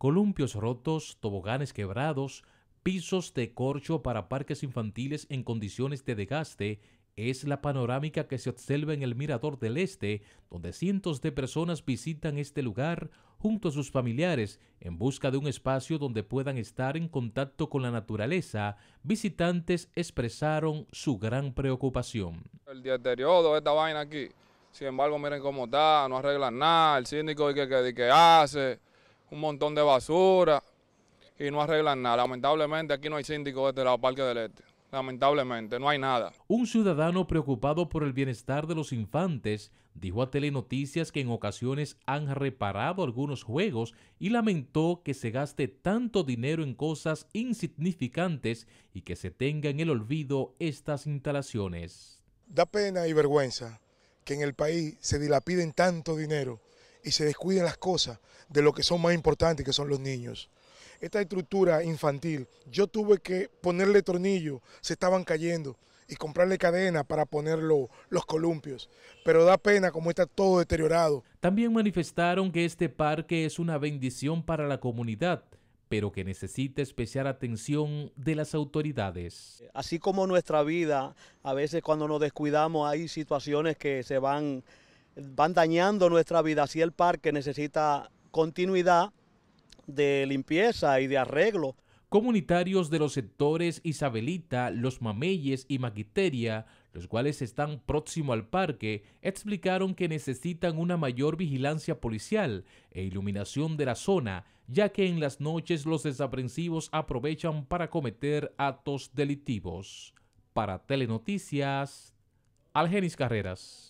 columpios rotos, toboganes quebrados, pisos de corcho para parques infantiles en condiciones de desgaste es la panorámica que se observa en el Mirador del Este, donde cientos de personas visitan este lugar junto a sus familiares en busca de un espacio donde puedan estar en contacto con la naturaleza. Visitantes expresaron su gran preocupación. El anterior de esta vaina aquí, sin embargo, miren cómo está, no arreglan nada, el síndico que hace un montón de basura y no arreglan nada. Lamentablemente aquí no hay síndico desde este la Parque del Este. Lamentablemente, no hay nada. Un ciudadano preocupado por el bienestar de los infantes dijo a Telenoticias que en ocasiones han reparado algunos juegos y lamentó que se gaste tanto dinero en cosas insignificantes y que se tenga en el olvido estas instalaciones. Da pena y vergüenza que en el país se dilapiden tanto dinero y se descuiden las cosas de lo que son más importantes, que son los niños. Esta estructura infantil, yo tuve que ponerle tornillo, se estaban cayendo y comprarle cadena para poner los columpios. Pero da pena como está todo deteriorado. También manifestaron que este parque es una bendición para la comunidad, pero que necesita especial atención de las autoridades. Así como nuestra vida, a veces cuando nos descuidamos hay situaciones que se van van dañando nuestra vida. si el parque necesita continuidad de limpieza y de arreglo. Comunitarios de los sectores Isabelita, Los Mameyes y Maquiteria, los cuales están próximo al parque, explicaron que necesitan una mayor vigilancia policial e iluminación de la zona, ya que en las noches los desaprensivos aprovechan para cometer actos delictivos. Para Telenoticias, Algenis Carreras.